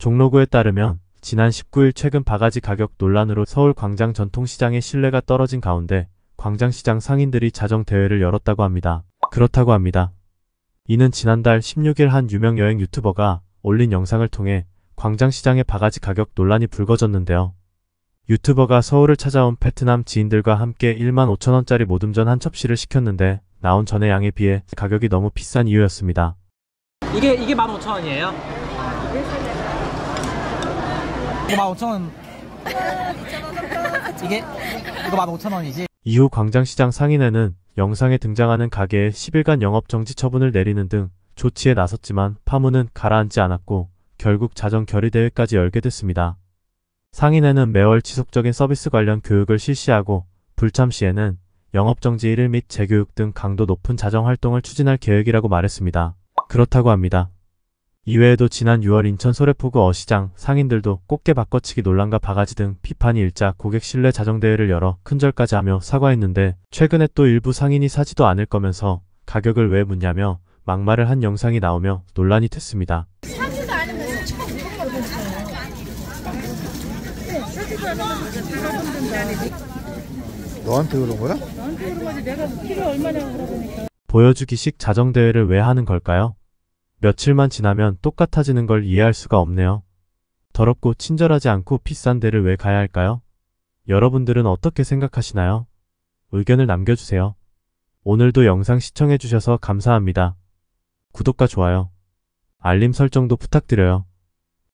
종로구에 따르면 지난 19일 최근 바가지 가격 논란으로 서울 광장 전통시장의 신뢰가 떨어진 가운데 광장시장 상인들이 자정대회를 열었다고 합니다. 그렇다고 합니다. 이는 지난달 16일 한 유명 여행 유튜버가 올린 영상을 통해 광장시장의 바가지 가격 논란이 불거졌는데요. 유튜버가 서울을 찾아온 베트남 지인들과 함께 1만 5천원짜리 모듬전 한 첩시를 시켰는데 나온 전의 양에 비해 가격이 너무 비싼 이유였습니다. 이게 이게 15,000원이에요? 이거 15,000원. 이게 이거 15,000원이지. 이후 광장시장 상인회는 영상에 등장하는 가게에 10일간 영업정지 처분을 내리는 등 조치에 나섰지만 파문은 가라앉지 않았고 결국 자정 결의대회까지 열게 됐습니다. 상인회는 매월 지속적인 서비스 관련 교육을 실시하고 불참 시에는 영업정지 1일 및 재교육 등 강도 높은 자정 활동을 추진할 계획이라고 말했습니다. 그렇다고 합니다. 이외에도 지난 6월 인천 소래포구 어시장 상인들도 꽃게 바꿔치기 논란과 바가지 등 비판이 일자 고객 신뢰 자정대회를 열어 큰절까지 하며 사과했는데 최근에 또 일부 상인이 사지도 않을 거면서 가격을 왜 묻냐며 막말을 한 영상이 나오며 논란이 됐습니다. 너한테 그런 거야? 너한테 그런 거지 내가 필요 얼마냐고 물어보니까. 보여주기식 자정대회를 왜 하는 걸까요? 며칠만 지나면 똑같아지는 걸 이해할 수가 없네요. 더럽고 친절하지 않고 비싼 데를 왜 가야 할까요? 여러분들은 어떻게 생각하시나요? 의견을 남겨주세요. 오늘도 영상 시청해주셔서 감사합니다. 구독과 좋아요, 알림 설정도 부탁드려요.